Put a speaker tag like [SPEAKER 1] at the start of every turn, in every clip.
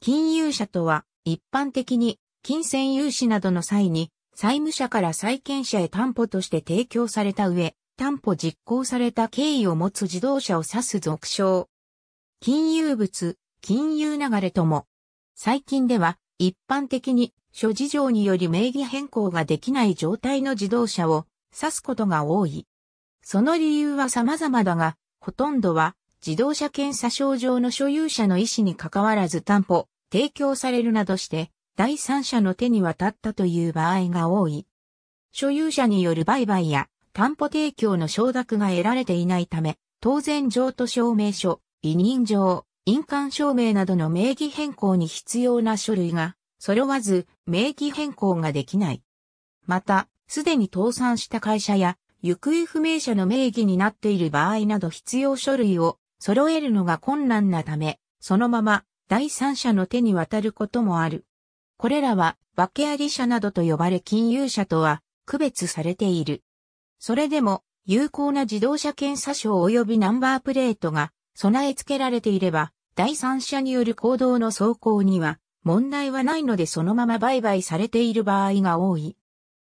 [SPEAKER 1] 金融者とは、一般的に、金銭融資などの際に、債務者から債権者へ担保として提供された上、担保実行された経緯を持つ自動車を指す俗称。金融物、金融流れとも。最近では、一般的に、諸事情により名義変更ができない状態の自動車を指すことが多い。その理由は様々だが、ほとんどは自動車検査症状の所有者の意思に関わらず担保、提供されるなどして、第三者の手に渡ったという場合が多い。所有者による売買や担保提供の承諾が得られていないため、当然譲渡証明書、委任状、印鑑証明などの名義変更に必要な書類が揃わず名義変更ができない。また、すでに倒産した会社や行方不明者の名義になっている場合など必要書類を揃えるのが困難なため、そのまま第三者の手に渡ることもある。これらは、訳あり者などと呼ばれ金融者とは区別されている。それでも、有効な自動車検査証及びナンバープレートが備え付けられていれば、第三者による行動の走行には問題はないのでそのまま売買されている場合が多い。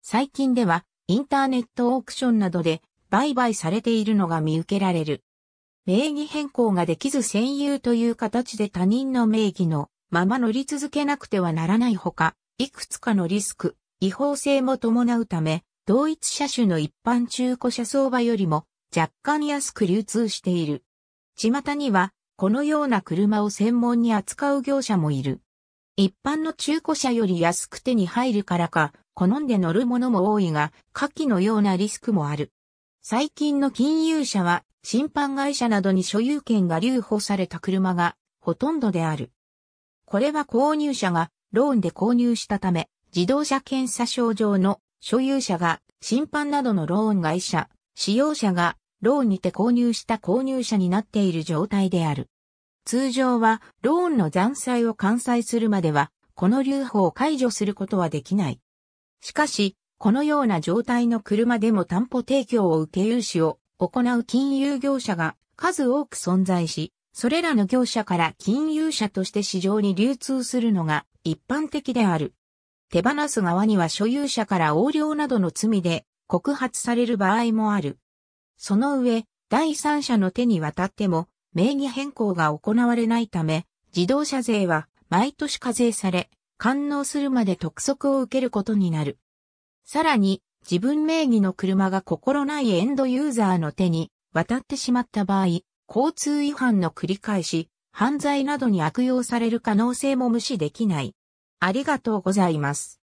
[SPEAKER 1] 最近ではインターネットオークションなどで売買されているのが見受けられる。名義変更ができず占有という形で他人の名義のまま乗り続けなくてはならないほか、いくつかのリスク、違法性も伴うため、同一車種の一般中古車相場よりも若干安く流通している。巷には、このような車を専門に扱う業者もいる。一般の中古車より安く手に入るからか、好んで乗るものも多いが、下記のようなリスクもある。最近の金融車は審判会社などに所有権が留保された車がほとんどである。これは購入者がローンで購入したため、自動車検査証上の所有者が審判などのローン会社、使用者がローンにて購入した購入者になっている状態である。通常はローンの残債を完済するまでは、この留保を解除することはできない。しかし、このような状態の車でも担保提供を受け融資を行う金融業者が数多く存在し、それらの業者から金融者として市場に流通するのが一般的である。手放す側には所有者から横領などの罪で告発される場合もある。その上、第三者の手に渡っても名義変更が行われないため、自動車税は毎年課税され、官納するまで督促を受けることになる。さらに、自分名義の車が心ないエンドユーザーの手に渡ってしまった場合、交通違反の繰り返し、犯罪などに悪用される可能性も無視できない。ありがとうございます。